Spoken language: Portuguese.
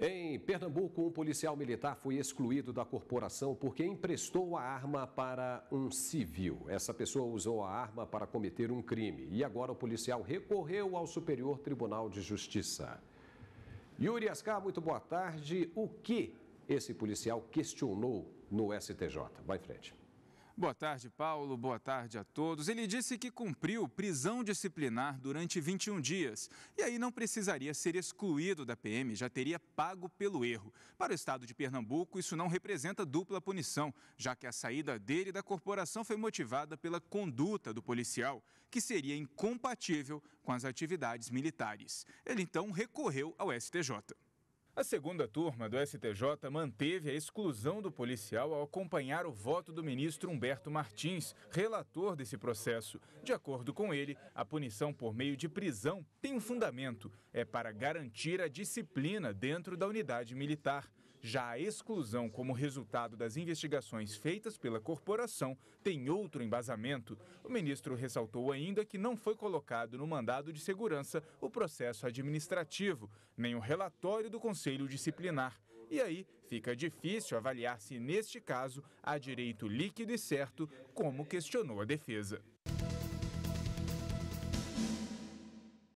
Em Pernambuco, um policial militar foi excluído da corporação porque emprestou a arma para um civil. Essa pessoa usou a arma para cometer um crime e agora o policial recorreu ao Superior Tribunal de Justiça. Yuri Ascar, muito boa tarde. O que esse policial questionou no STJ? Vai em frente. Boa tarde, Paulo. Boa tarde a todos. Ele disse que cumpriu prisão disciplinar durante 21 dias e aí não precisaria ser excluído da PM, já teria pago pelo erro. Para o estado de Pernambuco, isso não representa dupla punição, já que a saída dele da corporação foi motivada pela conduta do policial, que seria incompatível com as atividades militares. Ele então recorreu ao STJ. A segunda turma do STJ manteve a exclusão do policial ao acompanhar o voto do ministro Humberto Martins, relator desse processo. De acordo com ele, a punição por meio de prisão tem um fundamento: é para garantir a disciplina dentro da unidade militar. Já a exclusão como resultado das investigações feitas pela corporação tem outro embasamento. O ministro ressaltou ainda que não foi colocado no mandado de segurança o processo administrativo, nem o relatório do Conselho Disciplinar. E aí fica difícil avaliar se, neste caso, há direito líquido e certo, como questionou a defesa.